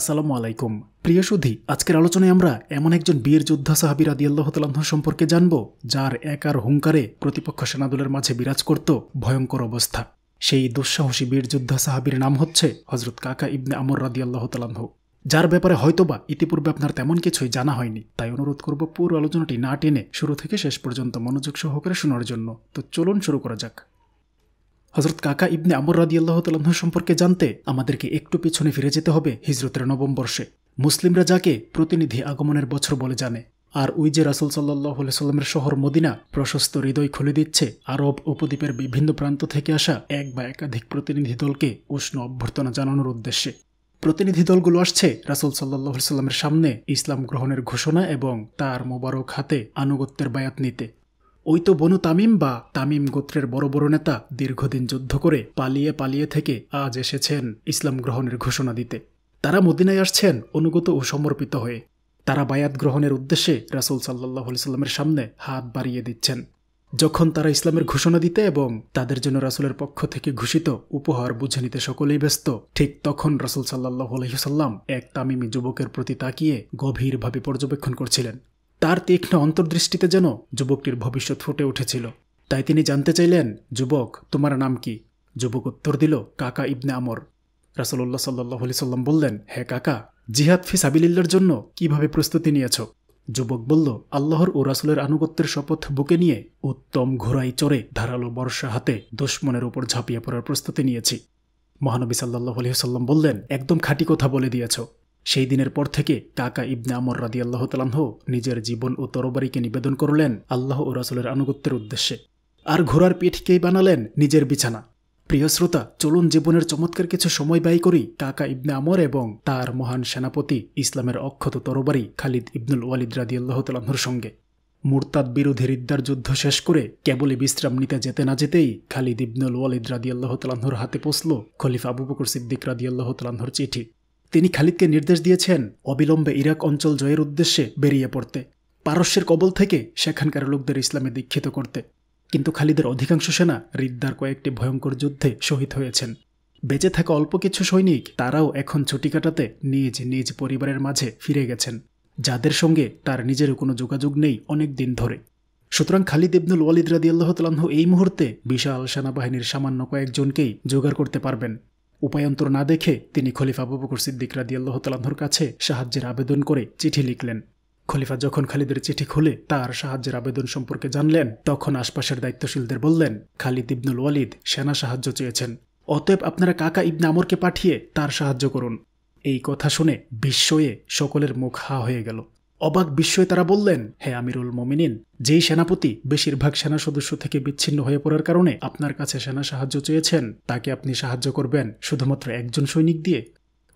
আসসালামু আলাইকুম প্রিয় সুধী আজকের আলোচনায় আমরা এমন একজন বীর যোদ্ধা সাহাবি রাদি আল্লাহ সম্পর্কে জানব যার একার হুঙ্কারে প্রতিপক্ষ সেনাদলের মাঝে বিরাজ করত ভয়ঙ্কর অবস্থা সেই দুঃসাহসী বীর যোদ্ধা সাহাবির নাম হচ্ছে হজরত কাকা ইবনে আমর রাদি আল্লাহ যার ব্যাপারে হয়তোবা ইতিপূর্বে আপনার তেমন কিছুই জানা হয়নি তাই অনুরোধ করব পুরো আলোচনাটি না টেনে শুরু থেকে শেষ পর্যন্ত মনোযোগ সহকারে শোনার জন্য তো চলুন শুরু করা যাক হজরত কাকা ইবনে আমর রাদিয়াল্লাহ তাল্লাহ সম্পর্কে জানতে আমাদেরকে একটু পিছনে ফিরে যেতে হবে হিজরতের নবম বর্ষে মুসলিমরা যাকে প্রতিনিধি আগমনের বছর বলে জানে আর ওই যে রাসুল সাল্লাহ সাল্লামের শহর মদিনা প্রশস্ত হৃদয় খুলে দিচ্ছে আরব উপদ্বীপের বিভিন্ন প্রান্ত থেকে আসা এক বা একাধিক প্রতিনিধি দলকে উষ্ণ অভ্যর্থনা জানানোর উদ্দেশ্যে প্রতিনিধি দলগুলো আসছে রাসুল সাল্লাহ সাল্লামের সামনে ইসলাম গ্রহণের ঘোষণা এবং তার মোবারক হাতে আনুগত্যের বায়াত নিতে ওই তো বনু তামিম বা তামিম গোত্রের বড় বড় নেতা দীর্ঘদিন যুদ্ধ করে পালিয়ে পালিয়ে থেকে আজ এসেছেন ইসলাম গ্রহণের ঘোষণা দিতে তারা মদিনায় আসছেন অনুগত ও সমর্পিত হয়ে তারা বায়াত গ্রহণের উদ্দেশ্যে রাসুল সাল্লাহ সাল্লামের সামনে হাত বাড়িয়ে দিচ্ছেন যখন তারা ইসলামের ঘোষণা দিতে এবং তাদের জন্য রাসুলের পক্ষ থেকে ঘোষিত উপহার বুঝে নিতে সকলেই ব্যস্ত ঠিক তখন রাসুল সাল্লাহ আলহিহ্লাম এক তামিমি যুবকের প্রতি তাকিয়ে গভীরভাবে পর্যবেক্ষণ করছিলেন তার তীক্ষ্ণ অন্তর্দৃষ্টিতে যেন যুবকটির ভবিষ্যৎ ফুটে উঠেছিল তাই তিনি জানতে চাইলেন যুবক তোমার নাম কি যুবক উত্তর দিল কাকা ইবনে আমর রাসলুল্লাহ সাল্লাহ সাল্লাম বললেন হে কাকা জিহাদ ফি সাবিলিল্লার জন্য কিভাবে প্রস্তুতি নিয়েছ যুবক বলল আল্লাহর ও রাসুলের আনুগত্যের শপথ বুকে নিয়ে উত্তম ঘোড়াই চড়ে ধারালো বর্ষা হাতে দুশ্মনের উপর ঝাঁপিয়ে পড়ার প্রস্তুতি নিয়েছি মহানবী সাল্লাহ আলহিহ্লাম বললেন একদম খাঁটি কথা বলে দিয়েছ সেই দিনের পর থেকে কাকা ইবনে আমর রাদি আল্লাহ তালাহ নিজের জীবন ও তরবারিকে নিবেদন করলেন আল্লাহ ও রাসুলের আনুগত্যের উদ্দেশ্যে আর ঘোড়ার পিঠকেই বানালেন নিজের বিছানা প্রিয় শ্রোতা চলুন জীবনের চমৎকার কিছু সময় ব্যয় করি কাকা ইবনে আমর এবং তার মহান সেনাপতি ইসলামের অক্ষত তরবারি খালিদ ইবনুল ওয়ালিদ রাদি আল্লাহ তালাহর সঙ্গে মুরতাদ বিরোধী রিদ্দার যুদ্ধ শেষ করে কেবলই বিশ্রাম নিতে যেতে না যেতেই খালিদ ইবনুল ওয়ালিদ রাদি আল্লাহ তালাহর হাতে পৌঁছল খলিফ আবু বকর সিদ্দিক রাদি আল্লাহ তালাহর চিঠি তিনি খালিদকে নির্দেশ দিয়েছেন অবিলম্বে ইরাক অঞ্চল জয়ের উদ্দেশ্যে বেরিয়ে পড়তে পারস্যের কবল থেকে সেখানকার লোকদের ইসলামে দীক্ষিত করতে কিন্তু খালিদের অধিকাংশ সেনা রিদ্দার কয়েকটি ভয়ঙ্কর যুদ্ধে শহীদ হয়েছেন বেঁচে থাকা অল্প কিছু সৈনিক তারাও এখন ছুটি কাটাতে নিজ নিজ পরিবারের মাঝে ফিরে গেছেন যাদের সঙ্গে তার নিজেরও কোনো যোগাযোগ নেই অনেক দিন ধরে সুতরাং খালিদ ইবনুল ওয়ালিদ রাদিয়াল্লাহ তালাহ এই মুহূর্তে বিশাল সেনাবাহিনীর সামান্য কয়েকজনকেই জোগাড় করতে পারবেন উপায়ন্তর না দেখে তিনি খলিফা আবু বকর সিদ্দিক রাদিয়াল্লাহ তালাহর কাছে সাহায্যের আবেদন করে চিঠি লিখলেন খলিফা যখন খালিদের চিঠি খুলে তার সাহায্যের আবেদন সম্পর্কে জানলেন তখন আশপাশের দায়িত্বশীলদের বললেন খালিদ ইবনুল ওয়ালিদ সেনা সাহায্য চেয়েছেন অতএব আপনারা কাকা ইবনে আমরকে পাঠিয়ে তার সাহায্য করুন এই কথা শুনে বিস্ময়ে সকলের মুখ হা হয়ে গেল অবাক বিস্ময়ে তারা বললেন হ্যাঁ আমিরুল মমিনিন যেই সেনাপতি বেশিরভাগ সেনা সদস্য থেকে বিচ্ছিন্ন হয়ে পড়ার কারণে আপনার কাছে সেনা সাহায্য চেয়েছেন তাকে আপনি সাহায্য করবেন শুধুমাত্র একজন সৈনিক দিয়ে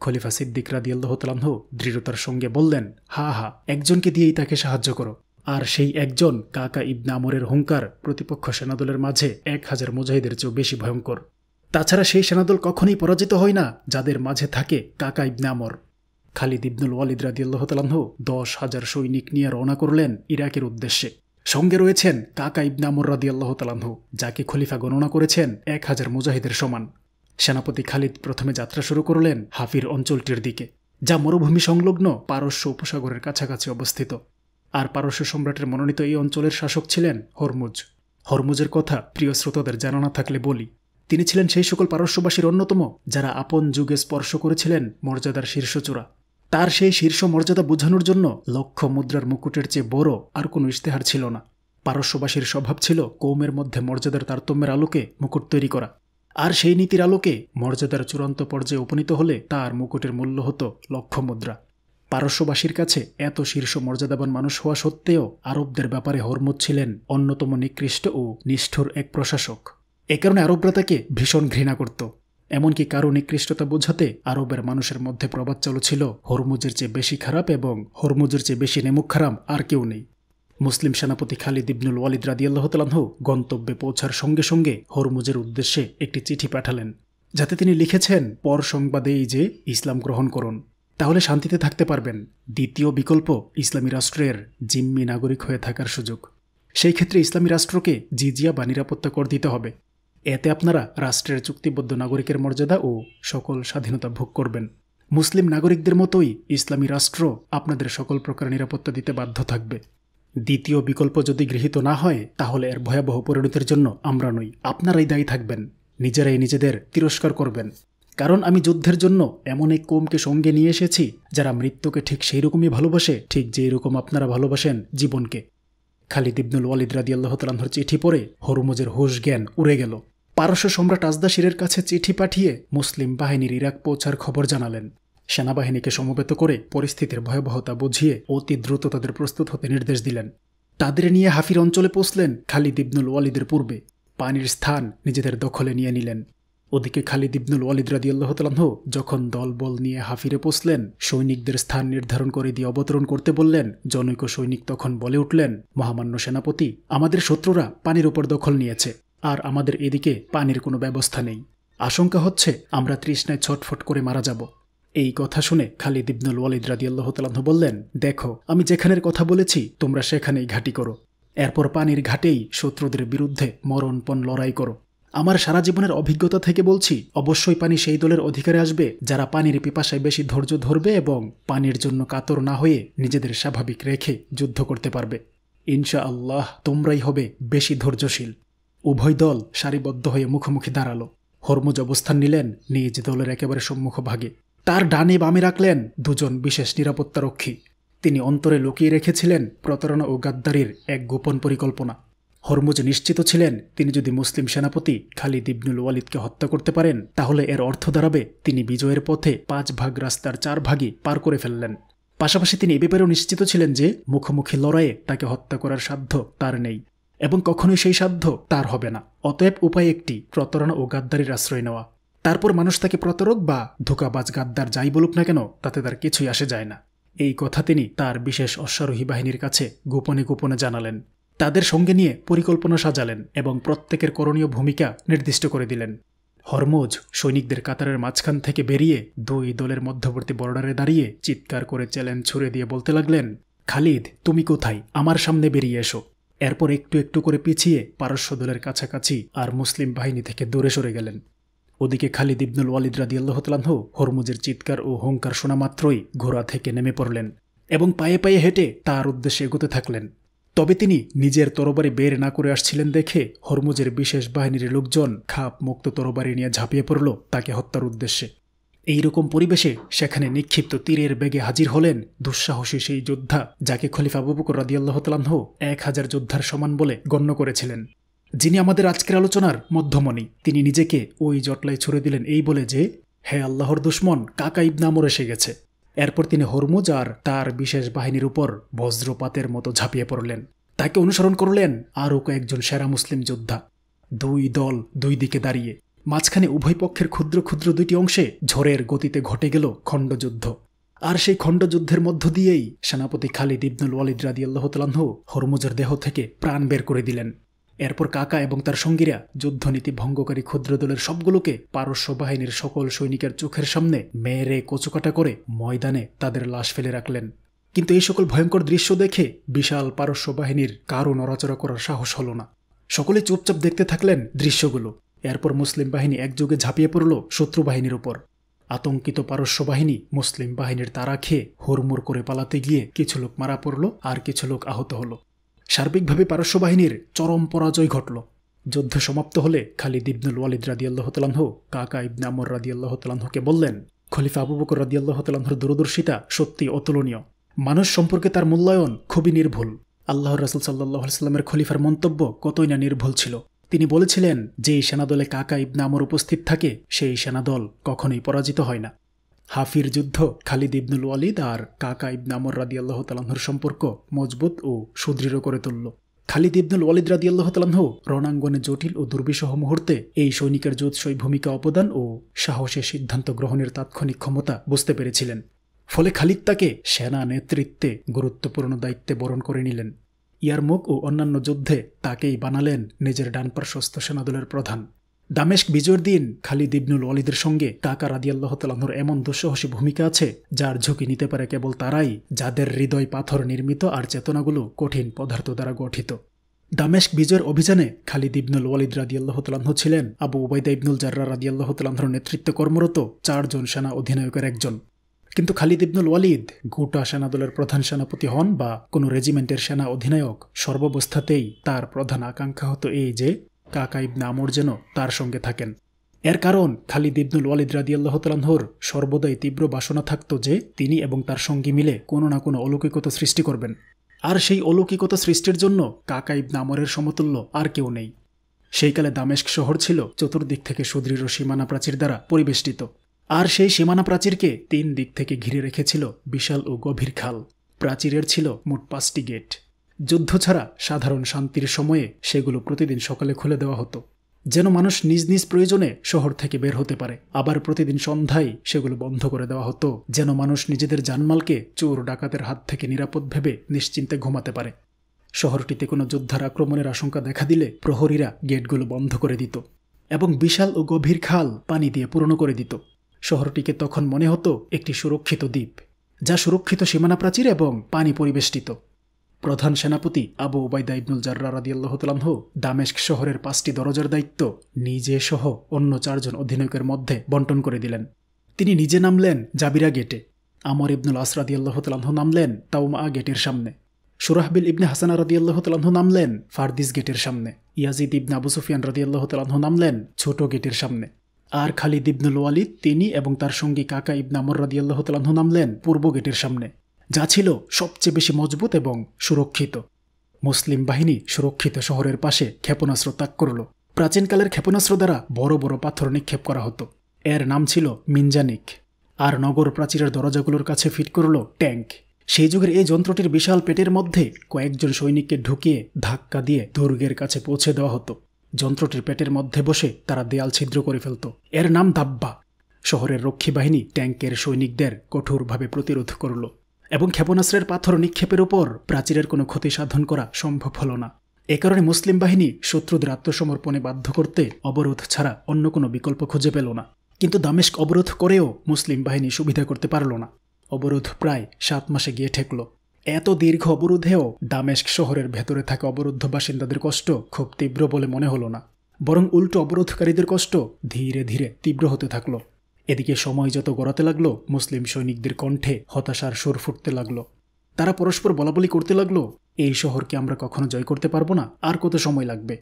খলিফা সিদ্দিক রাদিয়াল্লাহ তালাহ দৃঢ়তার সঙ্গে বললেন হা হা একজনকে দিয়েই তাকে সাহায্য করো আর সেই একজন কাকা ইবনা আমরের হুঙ্কার প্রতিপক্ষ সেনাদলের মাঝে এক হাজার মুজাহিদের চেয়েও বেশি ভয়ঙ্কর তাছাড়া সেই সেনাদল কখনই পরাজিত হয় না যাদের মাঝে থাকে কাকা ইবনে আমর খালিদ ইবনুল ওয়ালিদ রাদিয়াল্লাহ তালাহ দশ হাজার সৈনিক নিয়ে রওনা করলেন ইরাকের উদ্দেশ্যে সঙ্গে রয়েছেন কাকা ইবনে আমর তালাহ যাকে খলিফা গণনা করেছেন এক হাজার মুজাহিদের সমান সেনাপতি খালিদ প্রথমে যাত্রা শুরু করলেন হাফির অঞ্চলটির দিকে যা মরুভূমি সংলগ্ন পারস্য উপসাগরের কাছাকাছি অবস্থিত আর পারস্য সম্রাটের মনোনীত এই অঞ্চলের শাসক ছিলেন হরমুজ হরমুজের কথা প্রিয় শ্রোতাদের জানানা থাকলে বলি তিনি ছিলেন সেই সকল পারস্যবাসীর অন্যতম যারা আপন যুগে স্পর্শ করেছিলেন মর্যাদার শীর্ষচূড়া তার সেই শীর্ষ মর্যাদা বোঝানোর জন্য লক্ষ মুদ্রার মুকুটের চেয়ে বড় আর কোনো ইশতেহার ছিল না পারস্যবাসীর স্বভাব ছিল কৌমের মধ্যে মর্যাদার তারতম্যের আলোকে মুকুট তৈরি করা আর সেই নীতির আলোকে মর্যাদার চূড়ান্ত পর্যায়ে উপনীত হলে তার মুকুটের মূল্য হতো লক্ষ মুদ্রা পারস্যবাসীর কাছে এত শীর্ষ মর্যাদাবান মানুষ হওয়া সত্ত্বেও আরবদের ব্যাপারে হরমুদ ছিলেন অন্যতম নিকৃষ্ট ও নিষ্ঠুর এক প্রশাসক এ কারণে আরবরা তাকে ভীষণ ঘৃণা করত এমনকি কারো নিকৃষ্টতা বোঝাতে আরবের মানুষের মধ্যে প্রবাদ ছিল হরমুজের চেয়ে বেশি খারাপ এবং হরমুজের চেয়ে বেশি নেমুখ খারাপ আর কেউ নেই মুসলিম সেনাপতি খালিদ ইবনুল ওয়ালিদ রাদিয়াল্লাহতালাহ গন্তব্যে পৌঁছার সঙ্গে সঙ্গে হরমুজের উদ্দেশ্যে একটি চিঠি পাঠালেন যাতে তিনি লিখেছেন পর সংবাদেই যে ইসলাম গ্রহণ করুন তাহলে শান্তিতে থাকতে পারবেন দ্বিতীয় বিকল্প ইসলামী রাষ্ট্রের জিম্মি নাগরিক হয়ে থাকার সুযোগ সেই ক্ষেত্রে ইসলামী রাষ্ট্রকে জিজিয়া বা নিরাপত্তা কর দিতে হবে এতে আপনারা রাষ্ট্রের চুক্তিবদ্ধ নাগরিকের মর্যাদা ও সকল স্বাধীনতা ভোগ করবেন মুসলিম নাগরিকদের মতোই ইসলামী রাষ্ট্র আপনাদের সকল প্রকার নিরাপত্তা দিতে বাধ্য থাকবে দ্বিতীয় বিকল্প যদি গৃহীত না হয় তাহলে এর ভয়াবহ পরিণতির জন্য আমরা নই আপনারাই দায়ী থাকবেন নিজেরাই নিজেদের তিরস্কার করবেন কারণ আমি যুদ্ধের জন্য এমন এক কোমকে সঙ্গে নিয়ে এসেছি যারা মৃত্যুকে ঠিক সেই রকমই ভালোবাসে ঠিক যেই রকম আপনারা ভালোবাসেন জীবনকে খালিদ ইবনুল ওয়ালিদ রাদিয়াল্লাহ আল্লাহ তালাহর চিঠি পড়ে হরমুজের হুশ জ্ঞান উড়ে গেল পারস্য সম্রাট আজদাসিরের কাছে চিঠি পাঠিয়ে মুসলিম বাহিনীর ইরাক পৌঁছার খবর জানালেন সেনাবাহিনীকে সমবেত করে পরিস্থিতির ভয়াবহতা বুঝিয়ে অতি দ্রুত তাদের প্রস্তুত হতে নির্দেশ দিলেন তাদের নিয়ে হাফির অঞ্চলে পৌঁছলেন খালিদ ইবনুল ওয়ালিদের পূর্বে পানির স্থান নিজেদের দখলে নিয়ে নিলেন ওদিকে খালিদ ইবনুল ওয়ালিদ রাদিয়াল্লাহতালাহ যখন দলবল নিয়ে হাফিরে পৌঁছলেন সৈনিকদের স্থান নির্ধারণ করে দিয়ে অবতরণ করতে বললেন জনৈক সৈনিক তখন বলে উঠলেন মহামান্য সেনাপতি আমাদের শত্রুরা পানির উপর দখল নিয়েছে আর আমাদের এদিকে পানির কোনো ব্যবস্থা নেই আশঙ্কা হচ্ছে আমরা তৃষ্ণায় ছটফট করে মারা যাব এই কথা শুনে খালিদ ইবনুল ওয়ালিদ রাদিয়াল্লাহ তালাহ বললেন দেখো আমি যেখানের কথা বলেছি তোমরা সেখানেই ঘাঁটি করো এরপর পানির ঘাটেই শত্রুদের বিরুদ্ধে মরণপণ লড়াই করো আমার সারা জীবনের অভিজ্ঞতা থেকে বলছি অবশ্যই পানি সেই দলের অধিকারে আসবে যারা পানির পিপাসায় বেশি ধৈর্য ধরবে এবং পানির জন্য কাতর না হয়ে নিজেদের স্বাভাবিক রেখে যুদ্ধ করতে পারবে ইনশা আল্লাহ তোমরাই হবে বেশি ধৈর্যশীল উভয় দল সারিবদ্ধ হয়ে মুখোমুখি দাঁড়ালো হরমুজ অবস্থান নিলেন নিজ দলের একেবারে সম্মুখভাগে তার ডানে বামে রাখলেন দুজন বিশেষ নিরাপত্তারক্ষী তিনি অন্তরে লুকিয়ে রেখেছিলেন প্রতারণা ও গাদ্দারির এক গোপন পরিকল্পনা হরমুজ নিশ্চিত ছিলেন তিনি যদি মুসলিম সেনাপতি খালিদ ইবনুল ওয়ালিদকে হত্যা করতে পারেন তাহলে এর অর্থ দাঁড়াবে তিনি বিজয়ের পথে পাঁচ ভাগ রাস্তার চার ভাগই পার করে ফেললেন পাশাপাশি তিনি এ ব্যাপারেও নিশ্চিত ছিলেন যে মুখোমুখি লড়াইয়ে তাকে হত্যা করার সাধ্য তার নেই এবং কখনোই সেই সাধ্য তার হবে না অতএব উপায় একটি প্রতারণা ও গাদ্দারির আশ্রয় নেওয়া তারপর মানুষ তাকে প্রতারক বা ধোকাবাজ গাদ্দার যাই বলুক না কেন তাতে তার কিছুই আসে যায় না এই কথা তিনি তার বিশেষ অশ্বারোহী বাহিনীর কাছে গোপনে গোপনে জানালেন তাদের সঙ্গে নিয়ে পরিকল্পনা সাজালেন এবং প্রত্যেকের করণীয় ভূমিকা নির্দিষ্ট করে দিলেন হরমোজ সৈনিকদের কাতারের মাঝখান থেকে বেরিয়ে দুই দলের মধ্যবর্তী বর্ডারে দাঁড়িয়ে চিৎকার করে চ্যালেঞ্জ ছুড়ে দিয়ে বলতে লাগলেন খালিদ তুমি কোথায় আমার সামনে বেরিয়ে এসো এরপর একটু একটু করে পিছিয়ে পারস্য দলের কাছাকাছি আর মুসলিম বাহিনী থেকে দূরে সরে গেলেন ওদিকে খালিদ ইবনুল ওয়ালিদ রাদি আল্লাহতলাহ হরমুজের চিৎকার ও হুঙ্কার শোনা মাত্রই ঘোড়া থেকে নেমে পড়লেন এবং পায়ে পায়ে হেঁটে তার উদ্দেশ্যে এগোতে থাকলেন তবে তিনি নিজের তরবারি বের না করে আসছিলেন দেখে হরমুজের বিশেষ বাহিনীর লোকজন খাপ মুক্ত তরবারি নিয়ে ঝাঁপিয়ে পড়ল তাকে হত্যার উদ্দেশ্যে এই রকম পরিবেশে সেখানে নিক্ষিপ্ত তীরের বেগে হাজির হলেন দুঃসাহসী সেই যোদ্ধা যাকে খলিফা ববুকর রাদিয়াল্লাহ তালাহ এক হাজার যোদ্ধার সমান বলে গণ্য করেছিলেন যিনি আমাদের আজকের আলোচনার মধ্যমণি তিনি নিজেকে ওই জটলায় ছুড়ে দিলেন এই বলে যে হে আল্লাহর দুশ্মন কাকা ইবনামর এসে গেছে এরপর তিনি হরমুজ আর তার বিশেষ বাহিনীর উপর বজ্রপাতের মতো ঝাঁপিয়ে পড়লেন তাকে অনুসরণ করলেন আরও কয়েকজন সেরা মুসলিম যোদ্ধা দুই দল দুই দিকে দাঁড়িয়ে মাঝখানে উভয় পক্ষের ক্ষুদ্র ক্ষুদ্র দুটি অংশে ঝড়ের গতিতে ঘটে গেল খণ্ডযুদ্ধ আর সেই খণ্ডযুদ্ধের মধ্য দিয়েই সেনাপতি খালিদ ইবনুল ওয়ালিদ রাদি আল্লাহতালাহ হরমুজের দেহ থেকে প্রাণ বের করে দিলেন এরপর কাকা এবং তার সঙ্গীরা যুদ্ধনীতি ভঙ্গকারী ক্ষুদ্র দলের সবগুলোকে পারস্য বাহিনীর সকল সৈনিকের চোখের সামনে মেয়েরে কচুকাটা করে ময়দানে তাদের লাশ ফেলে রাখলেন কিন্তু এই সকল ভয়ঙ্কর দৃশ্য দেখে বিশাল পারস্য বাহিনীর কারো নড়াচড়া করার সাহস হল না সকলে চুপচাপ দেখতে থাকলেন দৃশ্যগুলো এরপর মুসলিম বাহিনী একযোগে ঝাঁপিয়ে পড়ল শত্রু বাহিনীর উপর আতঙ্কিত পারস্য বাহিনী মুসলিম বাহিনীর তারা খেয়ে হুড়মুড় করে পালাতে গিয়ে কিছু লোক মারা পড়ল আর কিছু লোক আহত হল সার্বিকভাবে পারস্য বাহিনীর চরম পরাজয় ঘটল যুদ্ধ সমাপ্ত হলে খালিদ ইবনুল ওয়ালিদ রাদিয়াল্লাহ তালাহ কাকা ইবনে আমর রাদিয়াল্লাহ তালাহকে বললেন খলিফা আবু বকর রাদিয়াল্লাহ তালাহর দূরদর্শিতা সত্যি অতুলনীয় মানুষ সম্পর্কে তার মূল্যায়ন খুবই নির্ভুল আল্লাহ রসুল সাল্লাহ সাল্লামের খলিফার মন্তব্য কতই না নির্ভুল ছিল তিনি বলেছিলেন যে সেনাদলে কাকা ইবনামর আমর উপস্থিত থাকে সেই সেনাদল কখনোই পরাজিত হয় না হাফির যুদ্ধ খালিদ ইবনুল ওয়ালিদ আর কাকা ইবনামর আমর রাদি আল্লাহ তালাহর সম্পর্ক মজবুত ও সুদৃঢ় করে তুলল খালিদ ইবনুল ওয়ালিদ রাদি আল্লাহ তালাহ রণাঙ্গনে জটিল ও দুর্বিষহ মুহূর্তে এই সৈনিকের জোৎসই ভূমিকা অবদান ও সাহসে সিদ্ধান্ত গ্রহণের তাৎক্ষণিক ক্ষমতা বুঝতে পেরেছিলেন ফলে খালিদ তাকে সেনা নেতৃত্বে গুরুত্বপূর্ণ দায়িত্বে বরণ করে নিলেন ইয়ারমুক ও অন্যান্য যুদ্ধে তাকেই বানালেন নিজের ডানপার্শ্বস্থ সেনাদলের প্রধান দামেশ বিজয়ের দিন খালিদ ইবনুল ওয়ালিদের সঙ্গে কাকা রাদিয়াল্লাহ এমন দুঃসাহসী ভূমিকা আছে যার ঝুঁকি নিতে পারে কেবল তারাই যাদের হৃদয় পাথর নির্মিত আর চেতনাগুলো কঠিন পদার্থ দ্বারা গঠিত দামেশ বিজয়ের অভিযানে খালিদ ইবনুল ওয়ালিদ রাদিয়াল্লাহ তালাহ ছিলেন আবু ওবায়দা ইবনুল জার্রা রাদিয়াল্লাহ তালাহর নেতৃত্বে কর্মরত চারজন সেনা অধিনায়কের একজন কিন্তু খালিদ ইবনুল ওয়ালিদ গোটা সেনাদলের প্রধান সেনাপতি হন বা কোনো রেজিমেন্টের সেনা অধিনায়ক সর্বাবস্থাতেই তার প্রধান আকাঙ্ক্ষা হতো এই যে কাকা ইবনে আমর যেন তার সঙ্গে থাকেন এর কারণ খালিদ ইবনুল ওয়ালিদ রাদিয়াল্লাহ তালাহর সর্বদাই তীব্র বাসনা থাকত যে তিনি এবং তার সঙ্গী মিলে কোনো না কোনো অলৌকিকতা সৃষ্টি করবেন আর সেই অলৌকিকতা সৃষ্টির জন্য কাকা ইবনে আমরের সমতুল্য আর কেউ নেই সেইকালে দামেস্ক শহর ছিল চতুর্দিক থেকে সুদৃঢ় সীমানা প্রাচীর দ্বারা পরিবেষ্টিত আর সেই সীমানা প্রাচীরকে তিন দিক থেকে ঘিরে রেখেছিল বিশাল ও গভীর খাল প্রাচীরের ছিল মোট পাঁচটি গেট যুদ্ধ ছাড়া সাধারণ শান্তির সময়ে সেগুলো প্রতিদিন সকালে খুলে দেওয়া হতো যেন মানুষ নিজ নিজ প্রয়োজনে শহর থেকে বের হতে পারে আবার প্রতিদিন সন্ধ্যায় সেগুলো বন্ধ করে দেওয়া হতো যেন মানুষ নিজেদের জানমালকে চোর ডাকাতের হাত থেকে নিরাপদ ভেবে নিশ্চিন্তে ঘুমাতে পারে শহরটিতে কোনো যোদ্ধার আক্রমণের আশঙ্কা দেখা দিলে প্রহরীরা গেটগুলো বন্ধ করে দিত এবং বিশাল ও গভীর খাল পানি দিয়ে পূরণ করে দিত শহরটিকে তখন মনে হতো একটি সুরক্ষিত দ্বীপ যা সুরক্ষিত সীমানা প্রাচীর এবং পানি পরিবেষ্টিত প্রধান সেনাপতি আবু ওবায়দা ইবনুল জার্রা রাদিয়াল্লাহ তালাহ দামেস্ক শহরের পাঁচটি দরজার দায়িত্ব নিজে সহ অন্য চারজন অধিনায়কের মধ্যে বন্টন করে দিলেন তিনি নিজে নামলেন জাবিরা গেটে আমর ইবনুল আসরাদি আল্লাহ তালাহ নামলেন তাউমা গেটের সামনে সুরাহবিল ইবনে হাসানা রাদি আল্লাহ নামলেন ফারদিস গেটের সামনে ইয়াজিদ ইবনে আবু সুফিয়ান রাদি আল্লাহ নামলেন ছোট গেটের সামনে আর খালিদ ইবনুল ওয়ালিদ তিনি এবং তার সঙ্গী কাকা ইবনা আমর রাদিয়াল্লাহ তালাহ নামলেন পূর্ব গেটের সামনে যা ছিল সবচেয়ে বেশি মজবুত এবং সুরক্ষিত মুসলিম বাহিনী সুরক্ষিত শহরের পাশে ক্ষেপণাস্ত্র ত্যাগ করল প্রাচীনকালের ক্ষেপণাস্ত্র দ্বারা বড় বড় পাথর নিক্ষেপ করা হতো এর নাম ছিল মিনজানিক আর নগর প্রাচীরের দরজাগুলোর কাছে ফিট করল ট্যাঙ্ক সেই যুগের এই যন্ত্রটির বিশাল পেটের মধ্যে কয়েকজন সৈনিককে ঢুকিয়ে ধাক্কা দিয়ে দুর্গের কাছে পৌঁছে দেওয়া হতো যন্ত্রটির পেটের মধ্যে বসে তারা দেয়াল ছিদ্র করে ফেলত এর নাম দাব্বা শহরের রক্ষী বাহিনী ট্যাঙ্কের সৈনিকদের কঠোরভাবে প্রতিরোধ করল এবং ক্ষেপণাস্ত্রের পাথর নিক্ষেপের উপর প্রাচীরের কোনো ক্ষতি সাধন করা সম্ভব হল না এ কারণে মুসলিম বাহিনী শত্রুদের আত্মসমর্পণে বাধ্য করতে অবরোধ ছাড়া অন্য কোনো বিকল্প খুঁজে পেল না কিন্তু দামেস্ক অবরোধ করেও মুসলিম বাহিনী সুবিধা করতে পারল না অবরোধ প্রায় সাত মাসে গিয়ে ঠেকল এত দীর্ঘ অবরোধেও দামেস্ক শহরের ভেতরে থাকা অবরুদ্ধ বাসিন্দাদের কষ্ট খুব তীব্র বলে মনে হলো না বরং উল্টো অবরোধকারীদের কষ্ট ধীরে ধীরে তীব্র হতে থাকলো এদিকে সময় যত গড়াতে লাগলো মুসলিম সৈনিকদের কণ্ঠে হতাশার সুর ফুটতে লাগলো তারা পরস্পর বলাবলি করতে লাগলো এই শহরকে আমরা কখনো জয় করতে পারবো না আর কত সময় লাগবে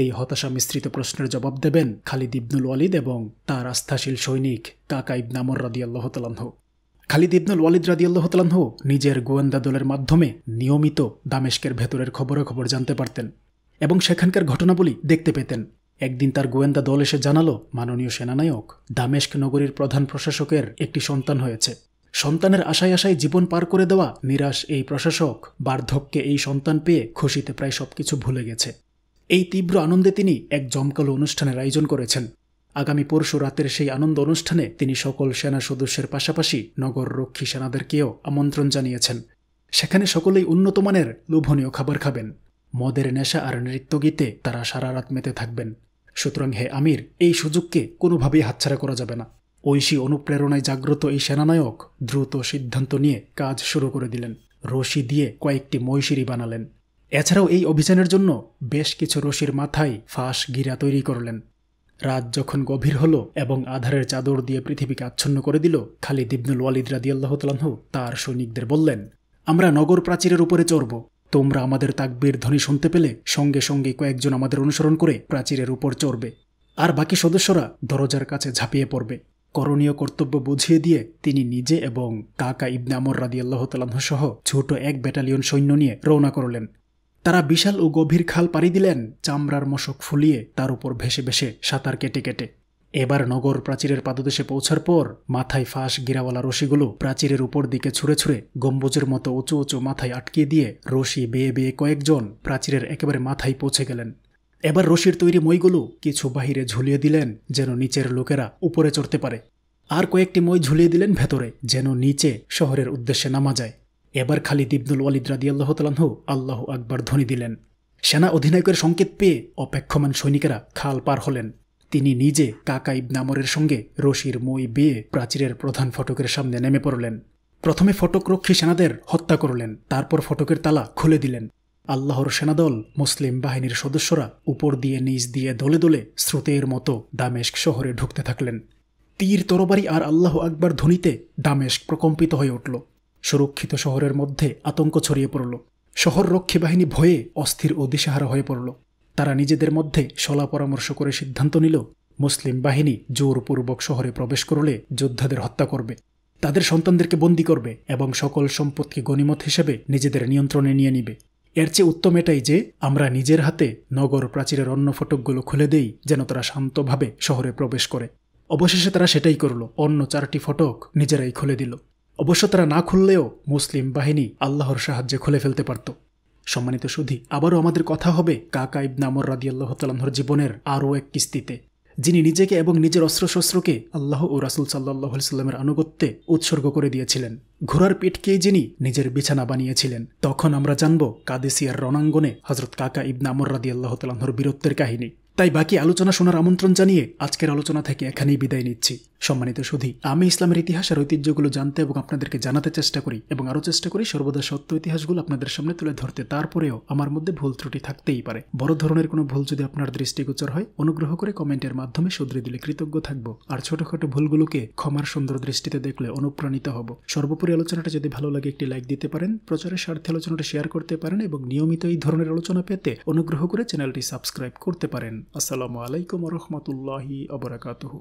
এই হতাশা মিশ্রিত প্রশ্নের জবাব দেবেন খালিদ ইবনুল ওয়ালিদ এবং তার আস্থাশীল সৈনিক কাকা ইবনামর রাদিয়াল্লাহতালহ খালিদ ইবনুল ওয়ালিদ রাদিয়াল্লাহ তালাহ নিজের গোয়েন্দা দলের মাধ্যমে নিয়মিত দামেশকের ভেতরের খবর জানতে পারতেন এবং সেখানকার ঘটনাবলী দেখতে পেতেন একদিন তার গোয়েন্দা দল এসে জানালো মাননীয় সেনানায়ক দামেশক নগরীর প্রধান প্রশাসকের একটি সন্তান হয়েছে সন্তানের আশায় আশায় জীবন পার করে দেওয়া নিরাশ এই প্রশাসক বার্ধক্যে এই সন্তান পেয়ে খুশিতে প্রায় সবকিছু ভুলে গেছে এই তীব্র আনন্দে তিনি এক জমকালো অনুষ্ঠানের আয়োজন করেছেন আগামী পরশু রাতের সেই আনন্দ অনুষ্ঠানে তিনি সকল সেনা সদস্যের পাশাপাশি নগর রক্ষী সেনাদেরকেও আমন্ত্রণ জানিয়েছেন সেখানে সকলেই উন্নতমানের লোভনীয় খাবার খাবেন মদের নেশা আর নৃত্যগীতে তারা সারা রাত মেতে থাকবেন সুতরাং হে আমির এই সুযোগকে কোনোভাবেই হাতছাড়া করা যাবে না ঐশী অনুপ্রেরণায় জাগ্রত এই সেনানায়ক দ্রুত সিদ্ধান্ত নিয়ে কাজ শুরু করে দিলেন রশি দিয়ে কয়েকটি মৈশিরি বানালেন এছাড়াও এই অভিযানের জন্য বেশ কিছু রশির মাথায় ফাঁস গিরা তৈরি করলেন রাত যখন গভীর হলো এবং আধারের চাদর দিয়ে পৃথিবীকে আচ্ছন্ন করে দিল খালিদ ইবনুল ওয়ালিদ রাদিয়াল্লাহ তালাহ তার সৈনিকদের বললেন আমরা নগর প্রাচীরের উপরে চড়ব তোমরা আমাদের তাকবীর ধ্বনি শুনতে পেলে সঙ্গে সঙ্গে কয়েকজন আমাদের অনুসরণ করে প্রাচীরের উপর চড়বে আর বাকি সদস্যরা দরজার কাছে ঝাঁপিয়ে পড়বে করণীয় কর্তব্য বুঝিয়ে দিয়ে তিনি নিজে এবং কাকা ইবনে আমর রাদি আল্লাহ সহ ছোট এক ব্যাটালিয়ন সৈন্য নিয়ে রওনা করলেন তারা বিশাল ও গভীর খাল পাড়ি দিলেন চামড়ার মশক ফুলিয়ে তার উপর ভেসে ভেসে সাঁতার কেটে কেটে এবার নগর প্রাচীরের পাদদেশে পৌঁছার পর মাথায় ফাঁস গিরাওয়ালা রশিগুলো প্রাচীরের উপর দিকে ছুঁড়ে ছুঁড়ে গম্বুজের মতো উঁচু উঁচু মাথায় আটকিয়ে দিয়ে রশি বেয়ে বেয়ে কয়েকজন প্রাচীরের একেবারে মাথায় পৌঁছে গেলেন এবার রশির তৈরি মইগুলো কিছু বাহিরে ঝুলিয়ে দিলেন যেন নিচের লোকেরা উপরে চড়তে পারে আর কয়েকটি মই ঝুলিয়ে দিলেন ভেতরে যেন নিচে শহরের উদ্দেশ্যে নামা যায় এবার খালিদ ইবনুল ওয়ালিদ আল্লাহ তালাহু আল্লাহ আকবার ধ্বনি দিলেন সেনা অধিনায়কের সংকেত পেয়ে অপেক্ষমান সৈনিকেরা খাল পার হলেন তিনি নিজে কাকা ইবনামরের সঙ্গে রশির মই বেয়ে প্রাচীরের প্রধান ফটকের সামনে নেমে পড়লেন প্রথমে ফটকরক্ষী সেনাদের হত্যা করলেন তারপর ফটকের তালা খুলে দিলেন আল্লাহর সেনাদল মুসলিম বাহিনীর সদস্যরা উপর দিয়ে নিজ দিয়ে দলে দলে স্রোতের মতো দামেশক শহরে ঢুকতে থাকলেন তীর তরবারি আর আল্লাহ আকবার ধ্বনিতে দামেশ প্রকম্পিত হয়ে উঠল সুরক্ষিত শহরের মধ্যে আতঙ্ক ছড়িয়ে পড়ল শহর রক্ষী বাহিনী ভয়ে অস্থির ও দিশাহারা হয়ে পড়ল তারা নিজেদের মধ্যে সলা পরামর্শ করে সিদ্ধান্ত নিল মুসলিম বাহিনী জোরপূর্বক শহরে প্রবেশ করলে যোদ্ধাদের হত্যা করবে তাদের সন্তানদেরকে বন্দী করবে এবং সকল সম্পদকে গণিমত হিসেবে নিজেদের নিয়ন্ত্রণে নিয়ে নিবে এর চেয়ে উত্তম এটাই যে আমরা নিজের হাতে নগর প্রাচীরের অন্য ফটকগুলো খুলে দেই যেন তারা শান্তভাবে শহরে প্রবেশ করে অবশেষে তারা সেটাই করল অন্য চারটি ফটক নিজেরাই খুলে দিল অবশ্য তারা না খুললেও মুসলিম বাহিনী আল্লাহর সাহায্যে খুলে ফেলতে পারত সম্মানিত সুধী আবারও আমাদের কথা হবে কাকা ইবনামর রাদি আল্লাহ তালাহর জীবনের আরও এক কিস্তিতে যিনি নিজেকে এবং নিজের অস্ত্রশস্ত্রকে আল্লাহ ও রাসুল সাল্লাহ সাল্লামের আনুগত্যে উৎসর্গ করে দিয়েছিলেন ঘোড়ার পিঠকেই যিনি নিজের বিছানা বানিয়েছিলেন তখন আমরা জানব কাদেসিয়ার রণাঙ্গনে হজরত কাকা ইবনামর রাদি আল্লাহ তালাহর বীরত্বের কাহিনী তাই বাকি আলোচনা শোনার আমন্ত্রণ জানিয়ে আজকের আলোচনা থেকে এখানেই বিদায় নিচ্ছি সম্মানিত সুধি আমি ইসলামের ইতিহাস আর ঐতিহ্যগুলো জানতে এবং আপনাদেরকে জানাতে চেষ্টা করি এবং আরও চেষ্টা করি সর্বদা সত্য ইতিহাসগুলো আপনাদের সামনে তুলে ধরতে তারপরেও আমার মধ্যে ভুল ত্রুটি থাকতেই পারে বড় ধরনের কোনো ভুল যদি আপনার দৃষ্টিগোচর হয় অনুগ্রহ করে কমেন্টের মাধ্যমে শুধরে দিলে কৃতজ্ঞ থাকব আর ছোটখাটো ভুলগুলোকে ক্ষমার সুন্দর দৃষ্টিতে দেখলে অনুপ্রাণিত হব সর্বোপরি আলোচনাটা যদি ভালো লাগে একটি লাইক দিতে পারেন প্রচারের স্বার্থে আলোচনাটা শেয়ার করতে পারেন এবং নিয়মিত এই ধরনের আলোচনা পেতে অনুগ্রহ করে চ্যানেলটি সাবস্ক্রাইব করতে পারেন আসসালামু আলাইকুম রহমতুল্লাহি আবরাকাতহ